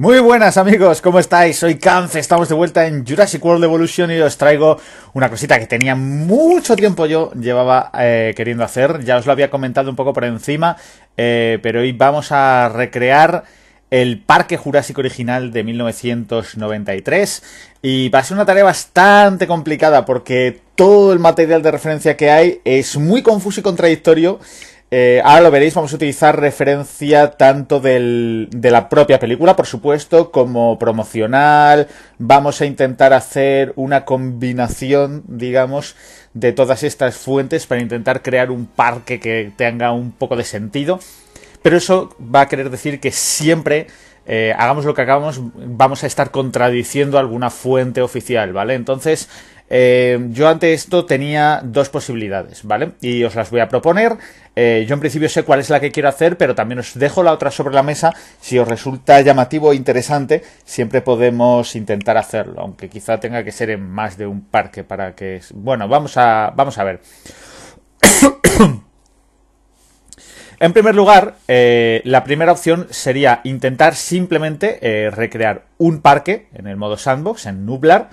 Muy buenas amigos, ¿cómo estáis? Soy Kanz, estamos de vuelta en Jurassic World Evolution y os traigo una cosita que tenía mucho tiempo yo llevaba eh, queriendo hacer, ya os lo había comentado un poco por encima, eh, pero hoy vamos a recrear el Parque Jurásico original de 1993 y va a ser una tarea bastante complicada porque todo el material de referencia que hay es muy confuso y contradictorio eh, ahora lo veréis, vamos a utilizar referencia tanto de la propia película, por supuesto, como promocional. Vamos a intentar hacer una combinación, digamos, de todas estas fuentes para intentar crear un parque que tenga un poco de sentido. Pero eso va a querer decir que siempre, eh, hagamos lo que hagamos, vamos a estar contradiciendo alguna fuente oficial, ¿vale? Entonces, eh, yo ante esto tenía dos posibilidades, ¿vale? Y os las voy a proponer. Eh, yo en principio sé cuál es la que quiero hacer, pero también os dejo la otra sobre la mesa. Si os resulta llamativo e interesante, siempre podemos intentar hacerlo, aunque quizá tenga que ser en más de un parque para que... Bueno, vamos a, vamos a ver. En primer lugar, eh, la primera opción sería intentar simplemente recrear un parque en el modo sandbox, en Nublar,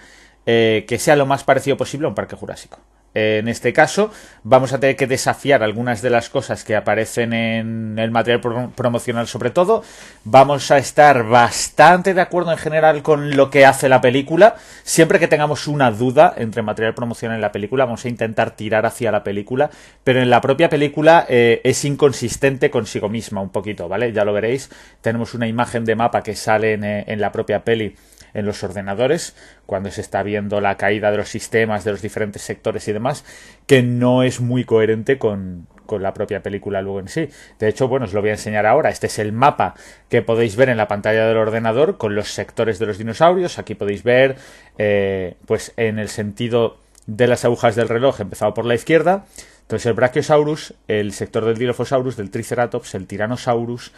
eh, que sea lo más parecido posible a un parque jurásico. Eh, en este caso, vamos a tener que desafiar algunas de las cosas que aparecen en el material promocional, sobre todo. Vamos a estar bastante de acuerdo en general con lo que hace la película. Siempre que tengamos una duda entre material promocional y la película, vamos a intentar tirar hacia la película. Pero en la propia película eh, es inconsistente consigo misma un poquito, ¿vale? Ya lo veréis. Tenemos una imagen de mapa que sale en la propia peli en los ordenadores, cuando se está viendo la caída de los sistemas, de los diferentes sectores y demás, que no es muy coherente con, la propia película luego en sí. De hecho, bueno, os lo voy a enseñar ahora. Este es el mapa que podéis ver en la pantalla del ordenador con los sectores de los dinosaurios. Aquí podéis ver, eh, pues en el sentido de las agujas del reloj, empezado por la izquierda. Entonces el Brachiosaurus, el sector del Dilophosaurus, del Triceratops, el Tyrannosaurus,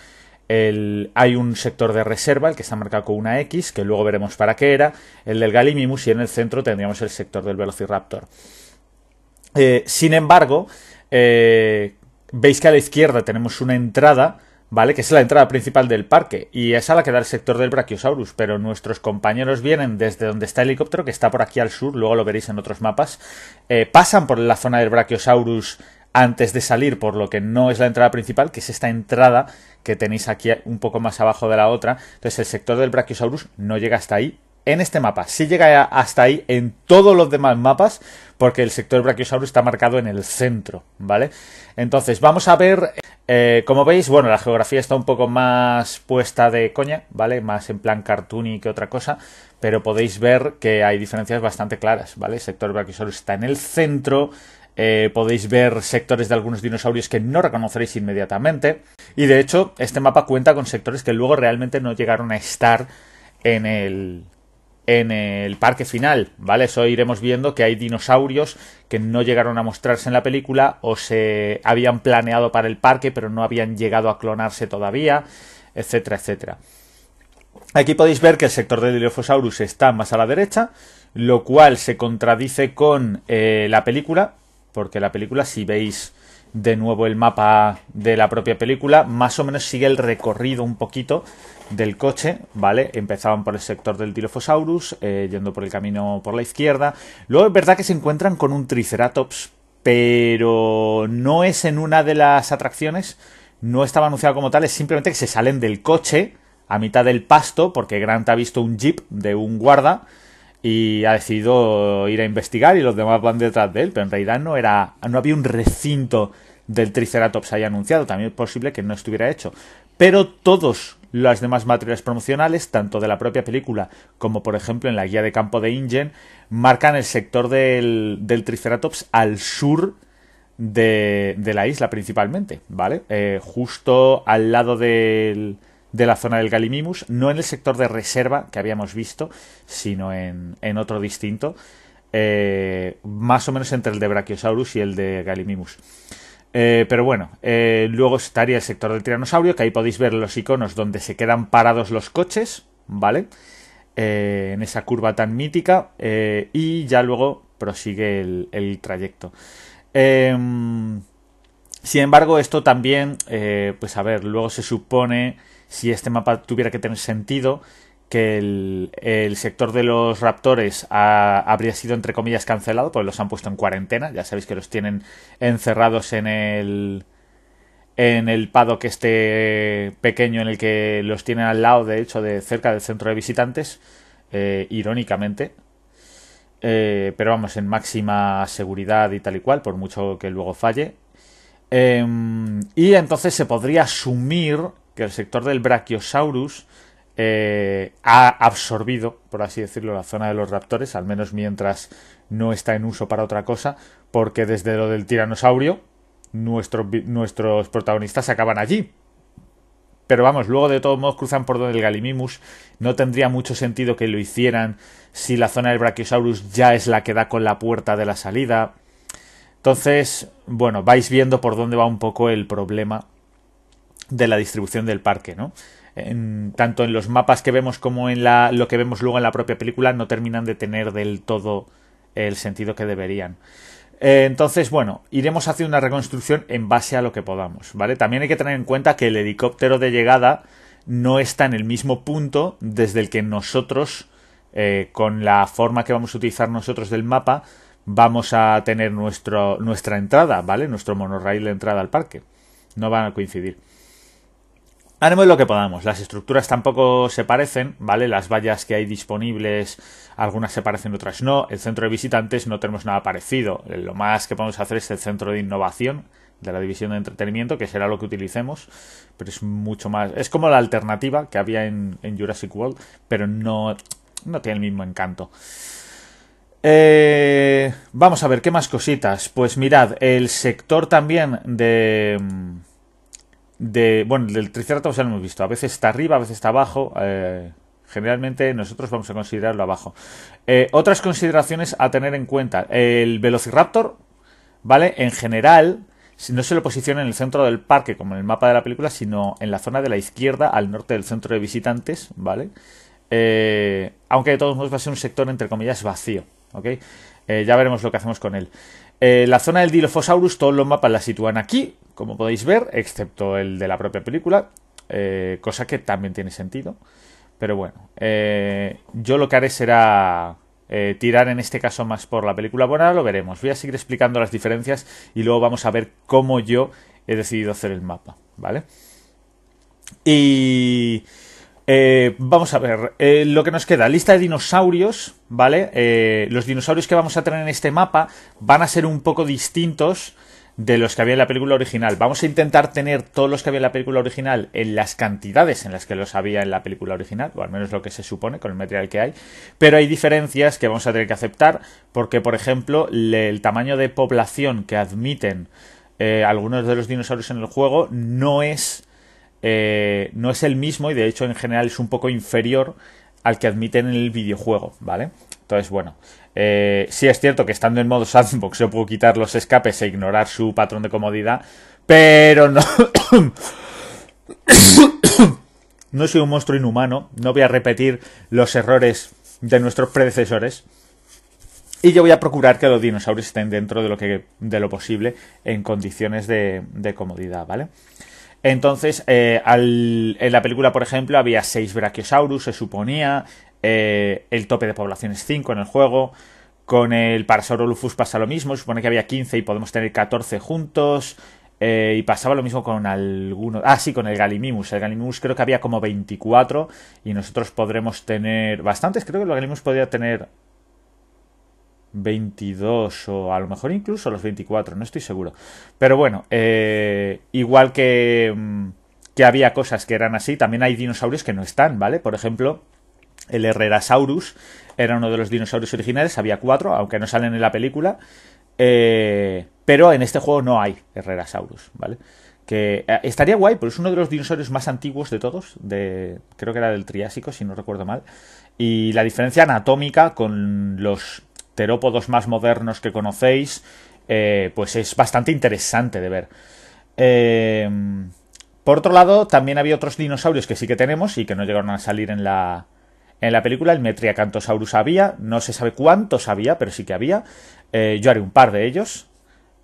hay un sector de reserva, el que está marcado con una X, que luego veremos para qué era, el del Galimimus y en el centro tendríamos el sector del Velociraptor. Eh, sin embargo, eh, veis que a la izquierda tenemos una entrada, ¿vale? Que es la entrada principal del parque y es a la que da el sector del Brachiosaurus, pero nuestros compañeros vienen desde donde está el helicóptero, que está por aquí al sur, luego lo veréis en otros mapas, eh, pasan por la zona del Brachiosaurus antes de salir por lo que no es la entrada principal, que es esta entrada que tenéis aquí un poco más abajo de la otra. Entonces el sector del Brachiosaurus no llega hasta ahí, en este mapa. Sí llega hasta ahí en todos los demás mapas, porque el sector Brachiosaurus está marcado en el centro, ¿vale? Entonces, vamos a ver, eh, como veis, bueno, la geografía está un poco más puesta de coña, ¿vale? Más en plan cartoony que otra cosa, pero podéis ver que hay diferencias bastante claras, ¿vale? El sector Brachiosaurus está en el centro, eh, podéis ver sectores de algunos dinosaurios que no reconoceréis inmediatamente. Y de hecho, este mapa cuenta con sectores que luego realmente no llegaron a estar en el, parque final, ¿vale? Eso iremos viendo que hay dinosaurios que no llegaron a mostrarse en la película o se habían planeado para el parque pero no habían llegado a clonarse todavía, etcétera, etcétera. Aquí podéis ver que el sector del Dilophosaurus está más a la derecha, lo cual se contradice con eh, la película, porque la película, si veis de nuevo el mapa de la propia película, más o menos sigue el recorrido un poquito del coche, ¿vale? Empezaban por el sector del Dilophosaurus, eh, yendo por el camino por la izquierda. Luego es verdad que se encuentran con un Triceratops, pero no es en una de las atracciones, no estaba anunciado como tal, es simplemente que se salen del coche a mitad del pasto, porque Grant ha visto un jeep de un guarda y ha decidido ir a investigar y los demás van detrás de él, pero en realidad no era no había un recinto del Triceratops ahí anunciado, también es posible que no estuviera hecho, pero todos los demás materiales promocionales, tanto de la propia película como por ejemplo en la guía de campo de Ingen, marcan el sector del, del Triceratops al sur de, de, la isla principalmente, ¿vale? Eh, justo al lado del, de la zona del Galimimus, no en el sector de reserva que habíamos visto, sino en, otro distinto, eh, más o menos entre el de Brachiosaurus y el de Galimimus. Eh, pero bueno, eh, luego estaría el sector del tiranosaurio, que ahí podéis ver los iconos donde se quedan parados los coches, ¿vale? en esa curva tan mítica, y ya luego prosigue el, el trayecto. Em, sin embargo, esto también, pues a ver, luego se supone si este mapa tuviera que tener sentido, que el, el sector de los raptores habría sido, entre comillas, cancelado, Porque los han puesto en cuarentena, ya sabéis que los tienen encerrados en el en el paddock este pequeño en el que los tienen al lado, de hecho, de cerca del centro de visitantes, eh, irónicamente, eh, pero vamos, en máxima seguridad y tal y cual, por mucho que luego falle. Em, y entonces se podría asumir que el sector del Brachiosaurus eh, ha absorbido, por así decirlo, la zona de los raptores, al menos mientras no está en uso para otra cosa, porque desde lo del tiranosaurio nuestros protagonistas acaban allí. Pero vamos, luego de todos modos cruzan por donde el Galimimus. No tendría mucho sentido que lo hicieran si la zona del Brachiosaurus ya es la que da con la puerta de la salida. Entonces, bueno, vais viendo por dónde va un poco el problema de la distribución del parque, ¿no? tanto en los mapas que vemos como en lo que vemos luego en la propia película no terminan de tener del todo el sentido que deberían. Eh, entonces, bueno, iremos haciendo una reconstrucción en base a lo que podamos, ¿vale? También hay que tener en cuenta que el helicóptero de llegada no está en el mismo punto desde el que nosotros, eh, con la forma que vamos a utilizar nosotros del mapa, vamos a tener nuestra entrada, ¿vale? Nuestro monorail de entrada al parque. No van a coincidir. Haremos lo que podamos. Las estructuras tampoco se parecen, ¿vale? Las vallas que hay disponibles, algunas se parecen, otras no. El centro de visitantes no tenemos nada parecido. Lo más que podemos hacer es el centro de innovación de la división de entretenimiento, que será lo que utilicemos, pero es mucho más... Es como la alternativa que había en, Jurassic World, pero no, no tiene el mismo encanto. Eh, vamos a ver, ¿qué más cositas? Pues mirad, el sector también de mm, de bueno del triceratops ya lo hemos visto a veces está arriba a veces está abajo eh, generalmente nosotros vamos a considerarlo abajo eh, otras consideraciones a tener en cuenta el velociraptor vale en general no se lo posiciona en el centro del parque como en el mapa de la película sino en la zona de la izquierda al norte del centro de visitantes vale eh, aunque de todos modos va a ser un sector entre comillas vacío ok ya veremos lo que hacemos con él la zona del Dilophosaurus, todos los mapas la sitúan aquí, como podéis ver, excepto el de la propia película, eh, cosa que también tiene sentido. Pero bueno, eh, yo lo que haré será eh, tirar en este caso más por la película. Bueno, ahora lo veremos. Voy a seguir explicando las diferencias y luego vamos a ver cómo yo he decidido hacer el mapa, ¿vale? Y... vamos a ver, lo que nos queda, lista de dinosaurios, ¿vale? los dinosaurios que vamos a tener en este mapa van a ser un poco distintos de los que había en la película original. Vamos a intentar tener todos los que había en la película original en las cantidades en las que los había en la película original, o al menos lo que se supone con el material que hay, pero hay diferencias que vamos a tener que aceptar porque, por ejemplo, el tamaño de población que admiten eh, algunos de los dinosaurios en el juego no es, eh, no es el mismo y de hecho en general es un poco inferior al que admiten en el videojuego, ¿vale? Entonces, bueno, eh, sí es cierto que estando en modo sandbox yo puedo quitar los escapes e ignorar su patrón de comodidad, pero no... no soy un monstruo inhumano, no voy a repetir los errores de nuestros predecesores. Y yo voy a procurar que los dinosaurios estén dentro de lo, posible en condiciones de, comodidad, ¿vale? Entonces, eh, en la película, por ejemplo, había seis brachiosaurus, se suponía, eh, el tope de poblaciones es 5 en el juego. Con el Lufus pasa lo mismo. Supone que había 15 y podemos tener 14 juntos. Eh, y pasaba lo mismo con algunos. Ah, sí, con el Galimimus. El Galimimus creo que había como 24. Y nosotros podremos tener bastantes. Creo que el Galimimus podría tener 22 o a lo mejor incluso los 24. No estoy seguro. Pero bueno, eh, igual que, mm, que había cosas que eran así, también hay dinosaurios que no están, ¿vale? Por ejemplo. El Herrerasaurus era uno de los dinosaurios originales, había cuatro, aunque no salen en la película. Eh, pero en este juego no hay Herrerasaurus, ¿vale? Que eh, estaría guay, pero es uno de los dinosaurios más antiguos de todos. De, creo que era del Triásico, si no recuerdo mal. Y la diferencia anatómica con los terópodos más modernos que conocéis, eh, pues es bastante interesante de ver. Em, por otro lado, también había otros dinosaurios que sí que tenemos y que no llegaron a salir en la, en la película el Metriacantosaurus había, no se sabe cuántos había, pero sí que había. Eh, yo haré un par de ellos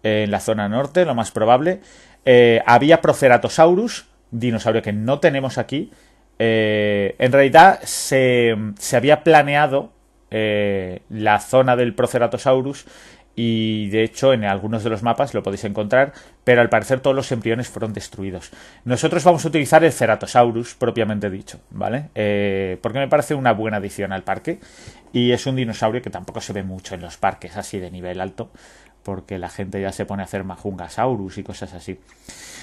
eh, en la zona norte, lo más probable. Eh, había Proceratosaurus, dinosaurio que no tenemos aquí. en realidad se, se había planeado la zona del Proceratosaurus y de hecho en algunos de los mapas lo podéis encontrar, pero al parecer todos los embriones fueron destruidos. Nosotros vamos a utilizar el Ceratosaurus propiamente dicho, ¿vale? Eh, porque me parece una buena adición al parque y es un dinosaurio que tampoco se ve mucho en los parques así de nivel alto. Porque la gente ya se pone a hacer majungasaurus y cosas así.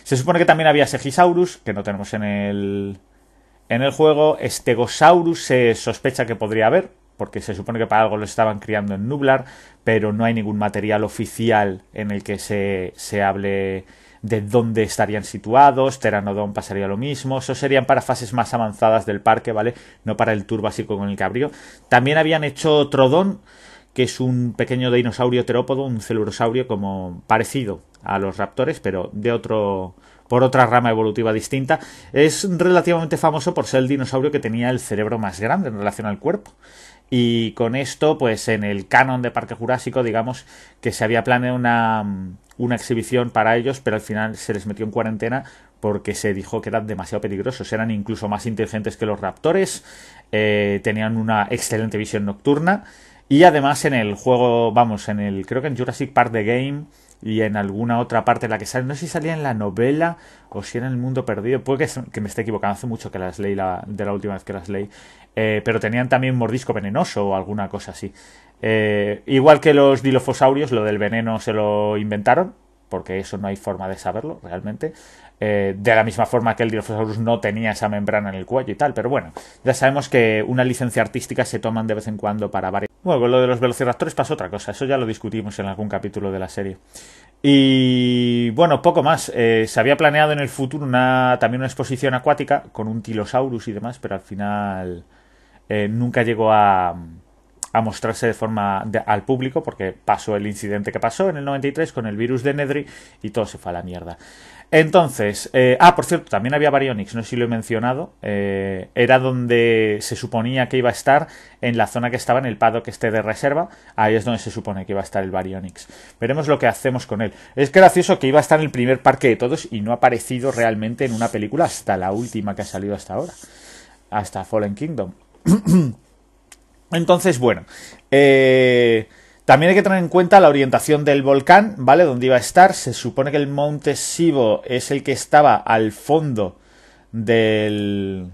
Se supone que también había Segisaurus, que no tenemos en el, en el juego. Estegosaurus se sospecha que podría haber, porque se supone que para algo los estaban criando en Nublar, pero no hay ningún material oficial en el que se, se hable de dónde estarían situados, Teranodon pasaría lo mismo, eso serían para fases más avanzadas del parque, ¿vale? No para el tour básico con el que También habían hecho Trodon, que es un pequeño dinosaurio terópodo, un celurosaurio como parecido a los raptores, pero de otro por otra rama evolutiva distinta, es relativamente famoso por ser el dinosaurio que tenía el cerebro más grande en relación al cuerpo. Y con esto, pues en el canon de Parque Jurásico, digamos que se había planeado una, exhibición para ellos, pero al final se les metió en cuarentena porque se dijo que eran demasiado peligrosos, eran incluso más inteligentes que los raptores, eh, tenían una excelente visión nocturna y además en el juego, vamos, en el creo que en Jurassic Park The Game y en alguna otra parte en la que sale. No sé si salía en la novela o si era en el mundo perdido. Puede que, me esté equivocando, hace mucho que las leí de la última vez que las leí. Eh, pero tenían también mordisco venenoso o alguna cosa así. Eh, igual que los dilofosaurios, lo del veneno se lo inventaron porque eso no hay forma de saberlo realmente. Eh, de la misma forma que el Dilophosaurus no tenía esa membrana en el cuello y tal, pero bueno, ya sabemos que una licencia artística se toman de vez en cuando para varias. Bueno, lo de los velociraptores pasa otra cosa, eso ya lo discutimos en algún capítulo de la serie. Y bueno, poco más. Eh, se había planeado en el futuro una, también una exposición acuática con un Tilosaurus y demás, pero al final eh, nunca llegó a, a mostrarse de forma al público porque pasó el incidente que pasó en el 93 con el virus de Nedry y todo se fue a la mierda. Entonces, eh, ah, por cierto, también había Baryonyx, no sé si lo he mencionado, eh, era donde se suponía que iba a estar en la zona que estaba en el que esté de reserva, ahí es donde se supone que iba a estar el Baryonyx. Veremos lo que hacemos con él. Es gracioso que iba a estar en el primer parque de todos y no ha aparecido realmente en una película hasta la última que ha salido hasta ahora, hasta Fallen Kingdom. Entonces, bueno, eh, también hay que tener en cuenta la orientación del volcán, ¿vale? Donde iba a estar. Se supone que el monte Sibo es el que estaba al fondo del,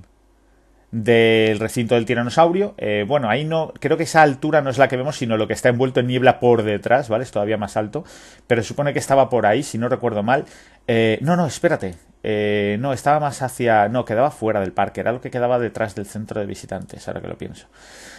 del recinto del tiranosaurio. Eh, bueno, ahí no, creo que esa altura no es la que vemos, sino lo que está envuelto en niebla por detrás, ¿vale? Es todavía más alto. Pero se supone que estaba por ahí, si no recuerdo mal. Eh, no, no, espérate. Eh, no, estaba más hacia. No, quedaba fuera del parque, era lo que quedaba detrás del centro de visitantes, ahora que lo pienso.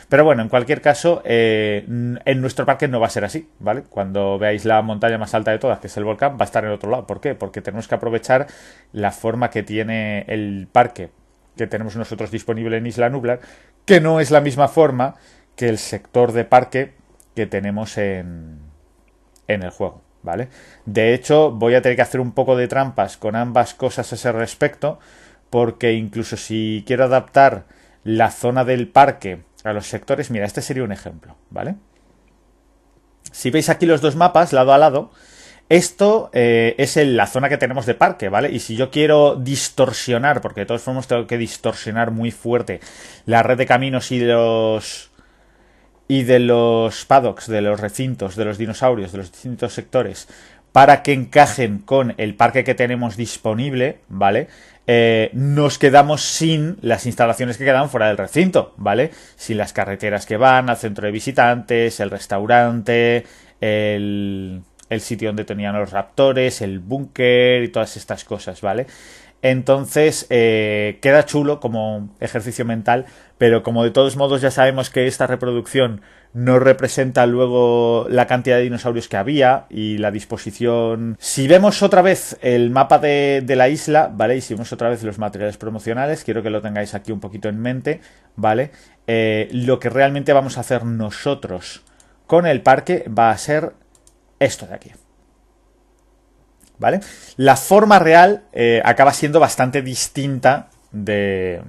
Pero bueno, en cualquier caso, eh, en nuestro parque no va a ser así, ¿vale? Cuando veáis la montaña más alta de todas, que es el volcán, va a estar en el otro lado. ¿Por qué? Porque tenemos que aprovechar la forma que tiene el parque que tenemos nosotros disponible en Isla Nublar, que no es la misma forma que el sector de parque que tenemos en, en el juego. De hecho, voy a tener que hacer un poco de trampas con ambas cosas a ese respecto, porque incluso si quiero adaptar la zona del parque a los sectores, mira, este sería un ejemplo, ¿vale? Si veis aquí los dos mapas, lado a lado, esto eh, es la zona que tenemos de parque, ¿vale? Y si yo quiero distorsionar, porque de todas formas tengo que distorsionar muy fuerte la red de caminos y los y de los paddocks, de los recintos, de los dinosaurios, de los distintos sectores, para que encajen con el parque que tenemos disponible, ¿vale? Eh, nos quedamos sin las instalaciones que quedan fuera del recinto, ¿vale? Sin las carreteras que van, al centro de visitantes, el restaurante, el, el sitio donde tenían los raptores, el búnker y todas estas cosas, ¿vale? Entonces eh, queda chulo como ejercicio mental, pero como de todos modos ya sabemos que esta reproducción no representa luego la cantidad de dinosaurios que había y la disposición. Si vemos otra vez el mapa de, la isla, ¿vale? Y si vemos otra vez los materiales promocionales, quiero que lo tengáis aquí un poquito en mente, ¿vale? Eh, lo que realmente vamos a hacer nosotros con el parque va a ser esto de aquí. ¿vale? La forma real eh, acaba siendo bastante distinta de,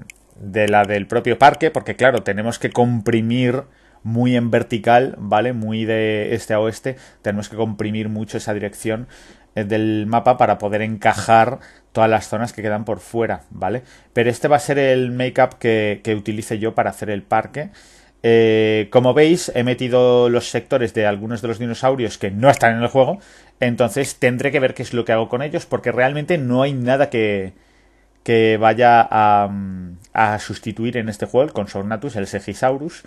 la del propio parque, porque claro, tenemos que comprimir muy en vertical, ¿vale? Muy de este a oeste, tenemos que comprimir mucho esa dirección eh, del mapa para poder encajar todas las zonas que quedan por fuera, ¿vale? Pero este va a ser el make-up que utilice yo para hacer el parque. Eh, como veis, he metido los sectores de algunos de los dinosaurios que no están en el juego, entonces tendré que ver qué es lo que hago con ellos, porque realmente no hay nada que, que vaya a, sustituir en este juego el Sognatus, el Segisaurus.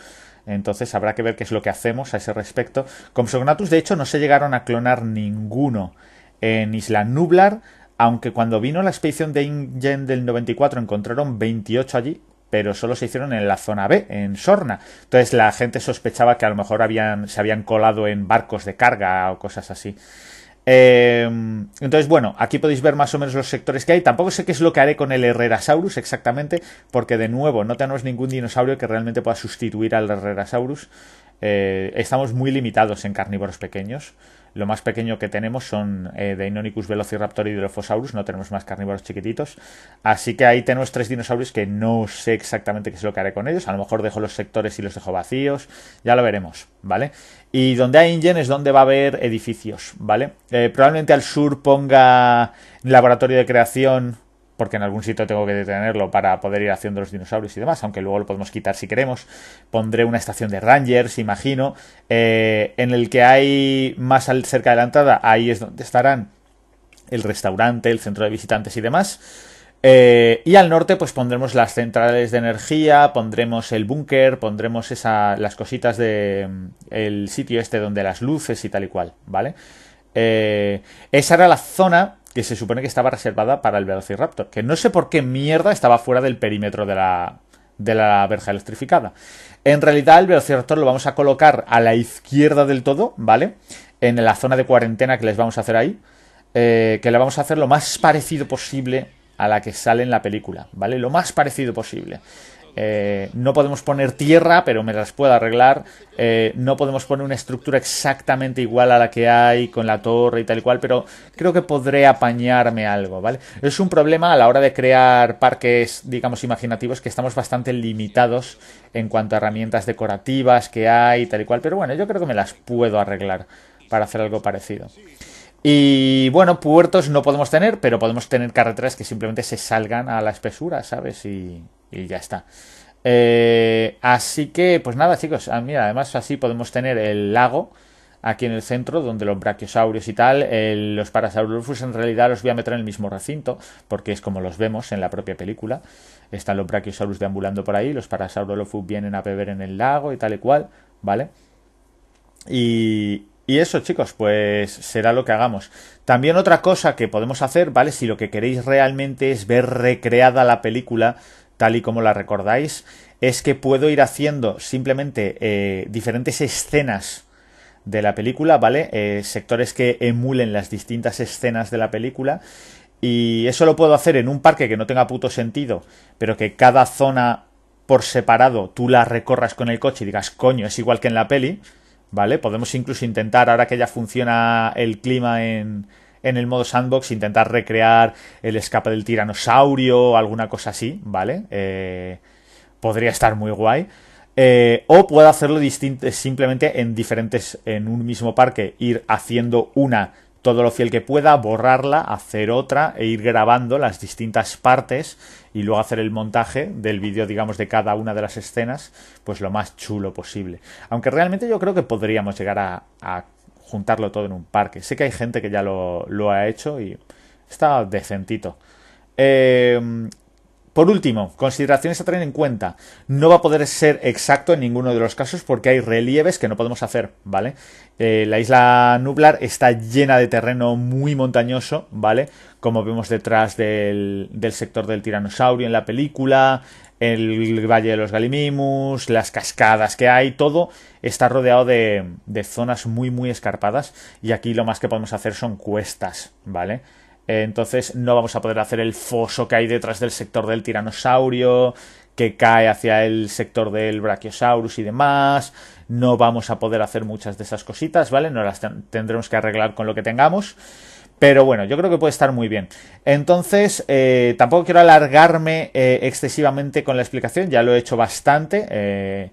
Entonces habrá que ver qué es lo que hacemos a ese respecto. Sognatus de hecho, no se llegaron a clonar ninguno en Isla Nublar, aunque cuando vino la expedición de Ingen del 94 encontraron 28 allí, pero solo se hicieron en la zona B, en Sorna. Entonces la gente sospechaba que a lo mejor habían, se habían colado en barcos de carga o cosas así. Em, entonces, bueno, aquí podéis ver más o menos los sectores que hay. Tampoco sé qué es lo que haré con el Herrerasaurus exactamente, porque de nuevo, no tenemos ningún dinosaurio que realmente pueda sustituir al Herrerasaurus. Eh, estamos muy limitados en carnívoros pequeños. Lo más pequeño que tenemos son eh, Deinonychus velociraptor y Dilophosaurus, no tenemos más carnívoros chiquititos. Así que ahí tenemos tres dinosaurios que no sé exactamente qué es lo que haré con ellos. A lo mejor dejo los sectores y los dejo vacíos, ya lo veremos, ¿vale? Y donde hay InGen es donde va a haber edificios, ¿vale? Eh, probablemente al sur ponga laboratorio de creación porque en algún sitio tengo que detenerlo para poder ir haciendo los dinosaurios y demás, aunque luego lo podemos quitar si queremos. Pondré una estación de Rangers, imagino, eh, en el que hay más cerca de la entrada, ahí es donde estarán el restaurante, el centro de visitantes y demás. Eh, y al norte, pues pondremos las centrales de energía, pondremos el búnker, pondremos esa, las cositas de mm, el sitio este donde las luces y tal y cual, ¿vale? Eh, esa era la zona que se supone que estaba reservada para el Velociraptor, que no sé por qué mierda estaba fuera del perímetro de la, de la verja electrificada. En realidad el Velociraptor lo vamos a colocar a la izquierda del todo, ¿vale? En la zona de cuarentena que les vamos a hacer ahí, eh, que le vamos a hacer lo más parecido posible a la que sale en la película, ¿vale? Lo más parecido posible. Eh, no podemos poner tierra, pero me las puedo arreglar. Eh, no podemos poner una estructura exactamente igual a la que hay con la torre y tal y cual, pero creo que podré apañarme algo, ¿vale? Es un problema a la hora de crear parques, digamos, imaginativos, que estamos bastante limitados en cuanto a herramientas decorativas que hay y tal y cual, pero bueno, yo creo que me las puedo arreglar para hacer algo parecido. Y bueno, puertos no podemos tener, pero podemos tener carreteras que simplemente se salgan a la espesura, ¿sabes? Y, y ya está. Eh, así que, pues nada, chicos. Ah, mira, además así podemos tener el lago aquí en el centro, donde los brachiosaurios y tal, eh, los parasaurolophus en realidad los voy a meter en el mismo recinto, porque es como los vemos en la propia película. Están los brachiosaurus deambulando por ahí, los parasaurolophus vienen a beber en el lago y tal y cual, ¿vale? Y, y eso, chicos, pues será lo que hagamos. También otra cosa que podemos hacer, ¿vale? Si lo que queréis realmente es ver recreada la película tal y como la recordáis, es que puedo ir haciendo simplemente eh, diferentes escenas de la película, ¿vale? Eh, sectores que emulen las distintas escenas de la película. Y eso lo puedo hacer en un parque que no tenga puto sentido, pero que cada zona por separado tú la recorras con el coche y digas, coño, es igual que en la peli, ¿vale? Podemos incluso intentar, ahora que ya funciona el clima en, en el modo sandbox intentar recrear el escape del tiranosaurio o alguna cosa así, ¿vale? Eh, podría estar muy guay. Eh, o puedo hacerlo simplemente en diferentes, en un mismo parque, ir haciendo una todo lo fiel que pueda, borrarla, hacer otra e ir grabando las distintas partes y luego hacer el montaje del vídeo, digamos, de cada una de las escenas, pues lo más chulo posible. Aunque realmente yo creo que podríamos llegar a juntarlo todo en un parque. Sé que hay gente que ya lo, ha hecho y está decentito. Em, por último, consideraciones a tener en cuenta. No va a poder ser exacto en ninguno de los casos porque hay relieves que no podemos hacer, ¿vale? Eh, la isla Nublar está llena de terreno muy montañoso, ¿vale? Como vemos detrás del, del sector del tiranosaurio en la película, el valle de los Galimimus, las cascadas que hay, todo está rodeado de, zonas muy, muy escarpadas y aquí lo más que podemos hacer son cuestas, ¿vale? Entonces no vamos a poder hacer el foso que hay detrás del sector del tiranosaurio, que cae hacia el sector del brachiosaurus y demás. No vamos a poder hacer muchas de esas cositas, ¿vale? No las tendremos que arreglar con lo que tengamos. Pero bueno, yo creo que puede estar muy bien. Entonces, eh, tampoco quiero alargarme eh, excesivamente con la explicación, ya lo he hecho bastante. Eh,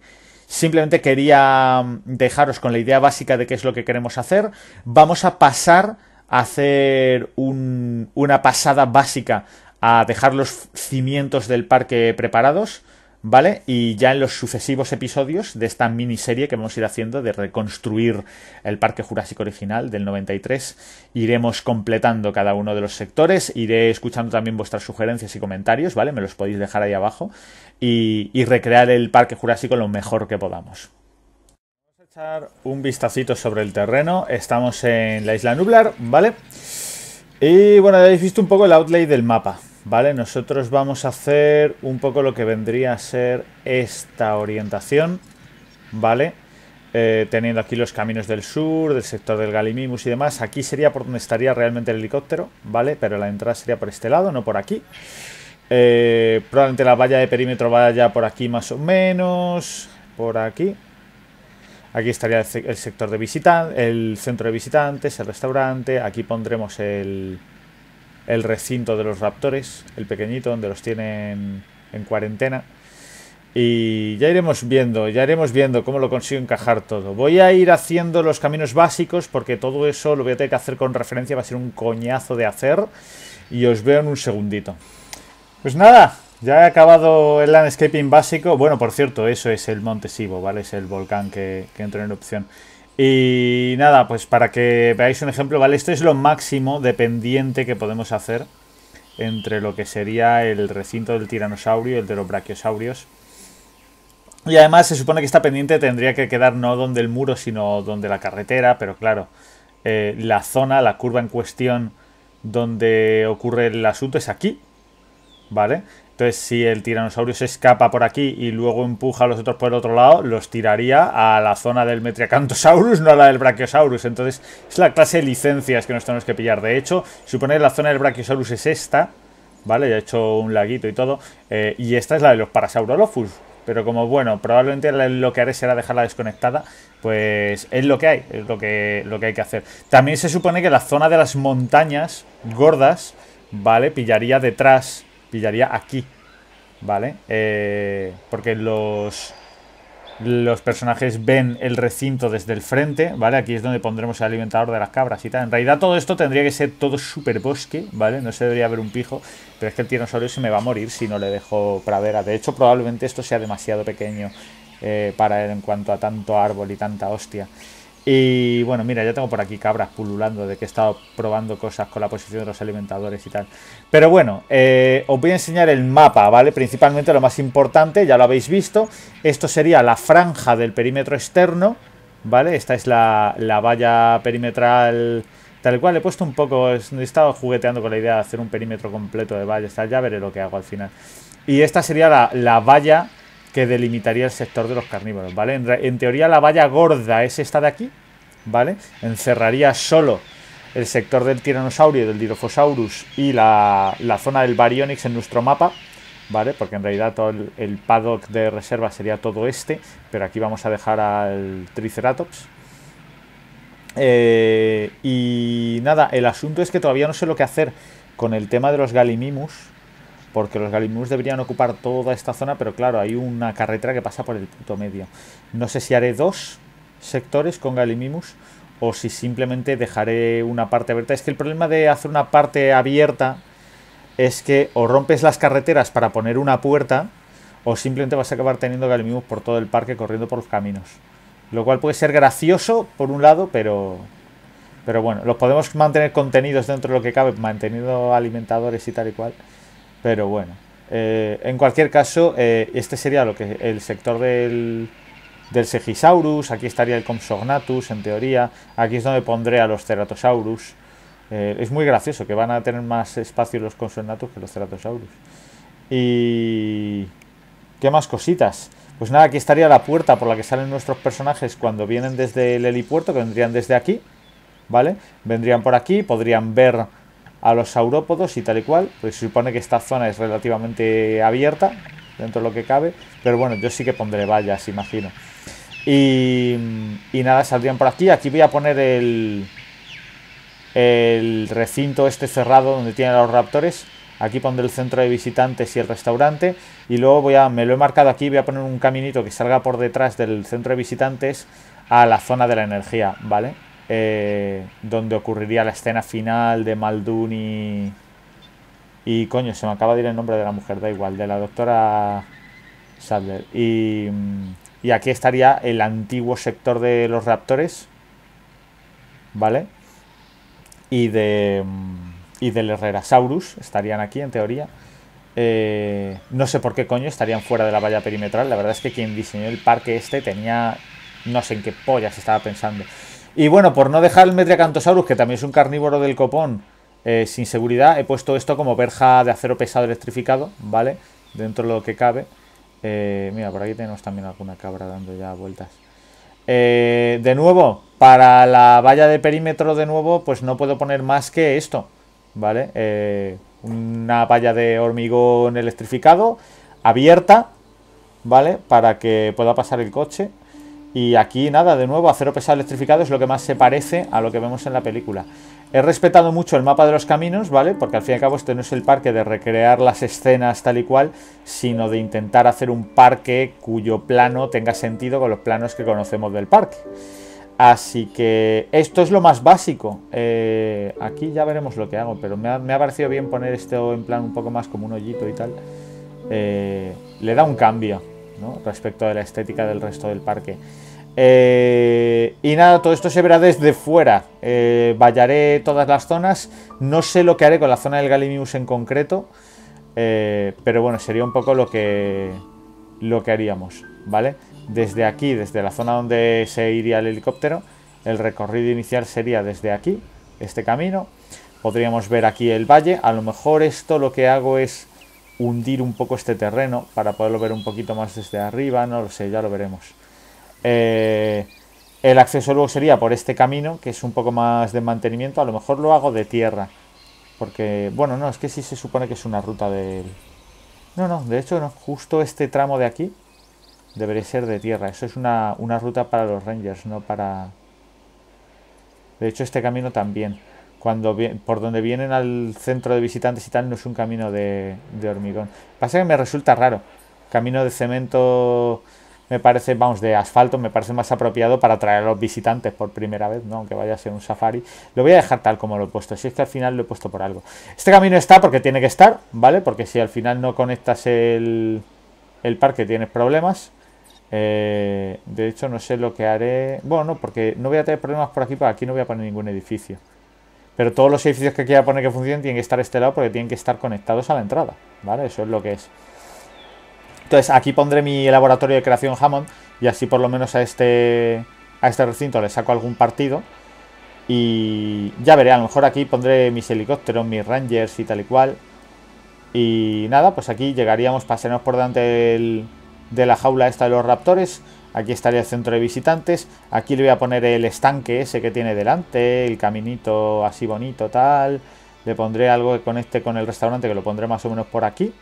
simplemente quería mm, dejaros con la idea básica de qué es lo que queremos hacer. Vamos a pasar a hacer una pasada básica a dejar los cimientos del parque preparados. ¿vale? Y ya en los sucesivos episodios de esta miniserie que vamos a ir haciendo de reconstruir el Parque Jurásico original del 93, iremos completando cada uno de los sectores, iré escuchando también vuestras sugerencias y comentarios, ¿vale? Me los podéis dejar ahí abajo y, recrear el Parque Jurásico lo mejor que podamos. Vamos a echar un vistacito sobre el terreno, estamos en la isla Nublar, ¿vale? Y bueno, ya habéis visto un poco el outlay del mapa, Vale, nosotros vamos a hacer un poco lo que vendría a ser esta orientación, ¿vale? Eh, teniendo aquí los caminos del sur, del sector del Galimimus y demás. Aquí sería por donde estaría realmente el helicóptero, ¿vale? Pero la entrada sería por este lado, no por aquí. Eh, probablemente la valla de perímetro vaya por aquí más o menos, por aquí. Aquí estaría el, sector de visitantes, el centro de visitantes, el restaurante. Aquí pondremos el el recinto de los raptores, el pequeñito donde los tienen en cuarentena. Y ya iremos viendo, ya iremos viendo cómo lo consigo encajar todo. Voy a ir haciendo los caminos básicos porque todo eso lo voy a tener que hacer con referencia, va a ser un coñazo de hacer. Y os veo en un segundito. Pues nada, ya he acabado el landscaping básico. Bueno, por cierto, eso es el Monte ¿vale? Es el volcán que, que entró en erupción. Y nada, pues para que veáis un ejemplo, ¿vale? Esto es lo máximo dependiente que podemos hacer entre lo que sería el recinto del tiranosaurio y el de los brachiosaurios. Y además se supone que esta pendiente tendría que quedar no donde el muro, sino donde la carretera, pero claro, eh, la zona, la curva en cuestión donde ocurre el asunto es aquí, ¿vale? Entonces, si el tiranosaurio se escapa por aquí y luego empuja a los otros por el otro lado, los tiraría a la zona del Metriacanthosaurus, no a la del Brachiosaurus. Entonces, es la clase de licencias que nos tenemos que pillar. De hecho, supone que la zona del Brachiosaurus es esta, ¿vale? Ya he hecho un laguito y todo. Eh, y esta es la de los Parasaurolophus. Pero como, bueno, probablemente lo que haré será dejarla desconectada, pues es lo que hay, es lo que, lo que hay que hacer. También se supone que la zona de las montañas gordas, ¿vale? Pillaría detrás pillaría aquí, ¿vale? Eh, porque los, los personajes ven el recinto desde el frente, ¿vale? Aquí es donde pondremos el alimentador de las cabras y tal. En realidad todo esto tendría que ser todo super bosque, ¿vale? No se debería haber un pijo, pero es que el tiranosaurio se me va a morir si no le dejo pradera. De hecho, probablemente esto sea demasiado pequeño eh, para él en cuanto a tanto árbol y tanta hostia. Y bueno, mira, ya tengo por aquí cabras pululando de que he estado probando cosas con la posición de los alimentadores y tal. Pero bueno, eh, os voy a enseñar el mapa, ¿vale? Principalmente lo más importante, ya lo habéis visto. Esto sería la franja del perímetro externo, ¿vale? Esta es la, la valla perimetral tal cual. He puesto un poco, he estado jugueteando con la idea de hacer un perímetro completo de vallas. Ya veré lo que hago al final. Y esta sería la, la valla que delimitaría el sector de los carnívoros, ¿vale? En, teoría la valla gorda es esta de aquí, ¿vale? Encerraría solo el sector del tiranosaurio, del dilophosaurus y la, zona del baryonyx en nuestro mapa, ¿vale? Porque en realidad todo el, paddock de reserva sería todo este, pero aquí vamos a dejar al triceratops. Eh, y nada, el asunto es que todavía no sé lo que hacer con el tema de los galimimus, porque los galimimus deberían ocupar toda esta zona, pero claro, hay una carretera que pasa por el punto medio. No sé si haré dos sectores con Galimimus o si simplemente dejaré una parte abierta. Es que el problema de hacer una parte abierta es que o rompes las carreteras para poner una puerta o simplemente vas a acabar teniendo Galimimus por todo el parque corriendo por los caminos. Lo cual puede ser gracioso por un lado, pero... Pero bueno, los podemos mantener contenidos dentro de lo que cabe, manteniendo alimentadores y tal y cual. Pero bueno, eh, en cualquier caso, eh, este sería lo que el sector del, Segisaurus, aquí estaría el Consognatus, en teoría, aquí es donde pondré a los Ceratosaurus. Eh, es muy gracioso que van a tener más espacio los consognatus que los Ceratosaurus. Y... ¿Qué más cositas? Pues nada, aquí estaría la puerta por la que salen nuestros personajes cuando vienen desde el helipuerto, que vendrían desde aquí, ¿vale? Vendrían por aquí, podrían ver a los saurópodos y tal y cual, pues se supone que esta zona es relativamente abierta, dentro de lo que cabe, pero bueno, yo sí que pondré vallas, imagino. Y, y nada, saldrían por aquí, aquí voy a poner el, el recinto este cerrado donde tienen los raptores, aquí pondré el centro de visitantes y el restaurante, y luego voy a, me lo he marcado aquí, voy a poner un caminito que salga por detrás del centro de visitantes a la zona de la energía, ¿vale? Eh, donde ocurriría la escena final de Malduni y, coño, se me acaba de ir el nombre de la mujer, da igual, de la doctora Sadler. Y, mm, y aquí estaría el antiguo sector de los raptores, ¿vale? Y de mm, y del Herrerasaurus estarían aquí en teoría. Eh, no sé por qué coño estarían fuera de la valla perimetral. La verdad es que quien diseñó el parque este tenía no sé en qué pollas estaba pensando. Y bueno, por no dejar el Metriacantosaurus, que también es un carnívoro del copón, eh, sin seguridad, he puesto esto como verja de acero pesado electrificado, ¿vale? Dentro de lo que cabe. Eh, mira, por aquí tenemos también alguna cabra dando ya vueltas. Eh, de nuevo, para la valla de perímetro de nuevo, pues no puedo poner más que esto, ¿vale? una valla de hormigón electrificado, abierta, ¿vale? Para que pueda pasar el coche. Y aquí nada, de nuevo, acero pesado electrificado es lo que más se parece a lo que vemos en la película. He respetado mucho el mapa de los caminos, ¿vale? Porque al fin y al cabo este no es el parque de recrear las escenas tal y cual, sino de intentar hacer un parque cuyo plano tenga sentido con los planos que conocemos del parque. Así que esto es lo más básico. Eh, aquí ya veremos lo que hago, pero me ha, me parecido bien poner esto en plan un poco más como un hoyito y tal. Eh, le da un cambio respecto a la estética del resto del parque. Eh, y nada, todo esto se verá desde fuera. Eh, vallaré todas las zonas. No sé lo que haré con la zona del Galimius en concreto. Eh, pero bueno, sería un poco lo que, lo que haríamos, ¿vale? Desde aquí, desde la zona donde se iría el helicóptero, el recorrido inicial sería desde aquí, este camino. Podríamos ver aquí el valle. A lo mejor esto lo que hago es hundir un poco este terreno para poderlo ver un poquito más desde arriba, no lo sé, ya lo veremos. Eh, el acceso luego sería por este camino, que es un poco más de mantenimiento, a lo mejor lo hago de tierra, porque, bueno, no, es que sí se supone que es una ruta de... No, no, de hecho no, justo este tramo de aquí debería ser de tierra, eso es una, una ruta para los rangers, no para... De hecho este camino también cuando por donde vienen al centro de visitantes y tal no es un camino de, hormigón. Pasa que me resulta raro. Camino de cemento me parece, vamos, de asfalto me parece más apropiado para traer a los visitantes por primera vez, ¿no? aunque vaya a ser un safari. Lo voy a dejar tal como lo he puesto, si es que al final lo he puesto por algo. Este camino está porque tiene que estar, ¿vale? Porque si al final no conectas el, parque tienes problemas. Eh, de hecho, no sé lo que haré. Bueno, porque no voy a tener problemas por aquí, para aquí no voy a poner ningún edificio. Pero todos los edificios que quiera poner que funcionen tienen que estar a este lado porque tienen que estar conectados a la entrada. ¿Vale? Eso es lo que es. Entonces aquí pondré mi laboratorio de creación Hammond y así por lo menos a este, a este recinto le saco algún partido. Y ya veré, a lo mejor aquí pondré mis helicópteros, mis rangers y tal y cual. Y nada, pues aquí llegaríamos, pasaremos por delante de la jaula esta de los raptores. Aquí estaría el centro de visitantes. Aquí le voy a poner el estanque ese que tiene delante, el caminito así bonito, tal. Le pondré algo que conecte con el restaurante, que lo pondré más o menos por aquí.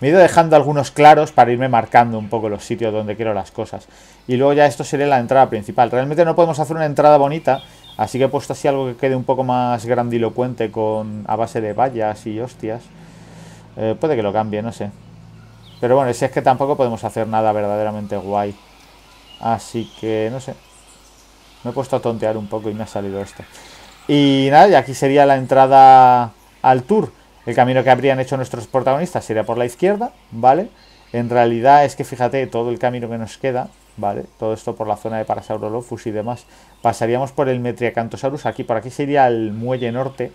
Me he ido dejando algunos claros para irme marcando un poco los sitios donde quiero las cosas. Y luego ya esto sería la entrada principal. Realmente no podemos hacer una entrada bonita, así que he puesto así algo que quede un poco más grandilocuente con a base de vallas y hostias. Eh, puede que lo cambie, no sé. Pero bueno, si es que tampoco podemos hacer nada verdaderamente guay. Así que, no sé. Me he puesto a tontear un poco y me ha salido esto. Y nada, y aquí sería la entrada al tour. El camino que habrían hecho nuestros protagonistas sería por la izquierda, ¿vale? En realidad es que fíjate, todo el camino que nos queda, ¿vale? Todo esto por la zona de Parasaurolophus y demás. Pasaríamos por el Metriacantosaurus, aquí, por aquí sería el muelle norte.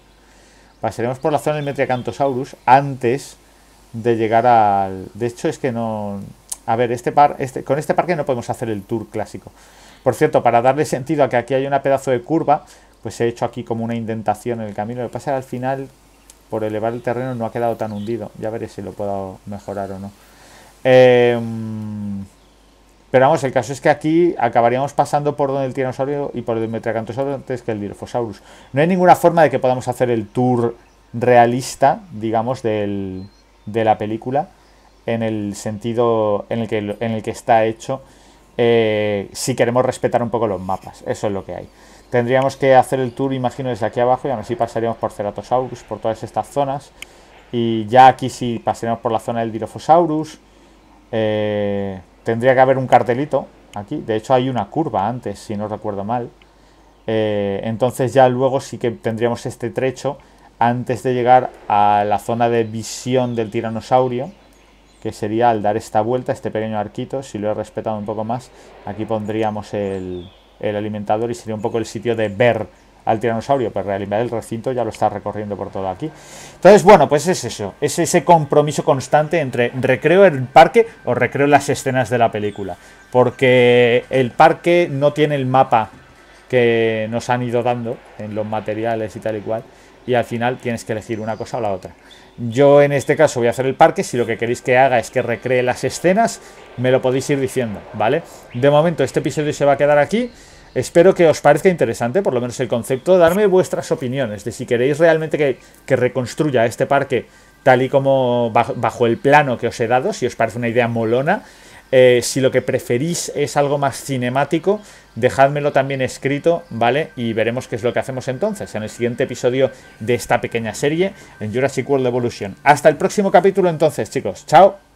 Pasaremos por la zona del Metriacantosaurus antes de llegar al... De hecho es que no, a ver, este par, este, con este parque no podemos hacer el tour clásico. Por cierto, para darle sentido a que aquí hay una pedazo de curva, pues he hecho aquí como una indentación en el camino. Lo que pasa es que al final, por elevar el terreno, no ha quedado tan hundido. Ya veré si lo puedo mejorar o no. Em, pero vamos, el caso es que aquí acabaríamos pasando por donde el tiranosaurio y por el metracantosaurio antes que el dilophosaurus. No hay ninguna forma de que podamos hacer el tour realista, digamos, de la película en el sentido en el que, en el que está hecho eh, si queremos respetar un poco los mapas. Eso es lo que hay. Tendríamos que hacer el tour, imagino, desde aquí abajo y aún así pasaríamos por Ceratosaurus, por todas estas zonas. Y ya aquí si pasaríamos por la zona del Dilophosaurus. Eh, tendría que haber un cartelito aquí. De hecho hay una curva antes, si no recuerdo mal. Eh, entonces ya luego sí que tendríamos este trecho antes de llegar a la zona de visión del tiranosaurio que sería al dar esta vuelta, este pequeño arquito, si lo he respetado un poco más, aquí pondríamos el, el alimentador y sería un poco el sitio de ver al tiranosaurio, pero pues realidad el recinto ya lo está recorriendo por todo aquí. Entonces, bueno, pues es eso, es ese compromiso constante entre recreo el parque o recreo las escenas de la película, porque el parque no tiene el mapa que nos han ido dando en los materiales y tal y cual, y al final tienes que elegir una cosa o la otra. Yo en este caso voy a hacer el parque, si lo que queréis que haga es que recree las escenas, me lo podéis ir diciendo, ¿vale? De momento este episodio se va a quedar aquí. Espero que os parezca interesante, por lo menos el concepto, darme vuestras opiniones de si queréis realmente que, reconstruya este parque tal y como bajo el plano que os he dado, si os parece una idea molona, eh, si lo que preferís es algo más cinemático, dejádmelo también escrito, ¿vale? Y veremos qué es lo que hacemos entonces en el siguiente episodio de esta pequeña serie en Jurassic World Evolution. Hasta el próximo capítulo entonces, chicos. Chao.